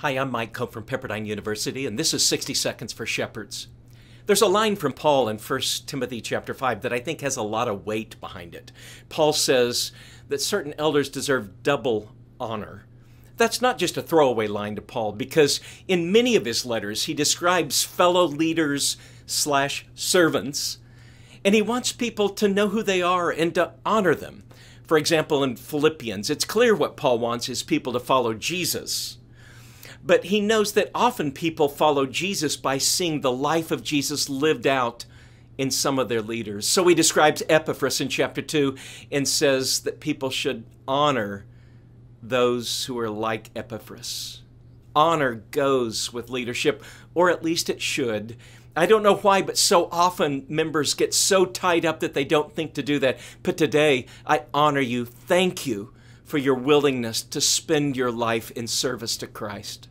Hi, I'm Mike Cope from Pepperdine University, and this is 60 Seconds for Shepherds. There's a line from Paul in 1 Timothy chapter 5 that I think has a lot of weight behind it. Paul says that certain elders deserve double honor. That's not just a throwaway line to Paul, because in many of his letters, he describes fellow leaders slash servants, and he wants people to know who they are and to honor them. For example, in Philippians, it's clear what Paul wants his people to follow Jesus but he knows that often people follow Jesus by seeing the life of Jesus lived out in some of their leaders. So he describes Epaphras in chapter 2 and says that people should honor those who are like Epaphras. Honor goes with leadership, or at least it should. I don't know why, but so often members get so tied up that they don't think to do that. But today, I honor you. Thank you for your willingness to spend your life in service to Christ.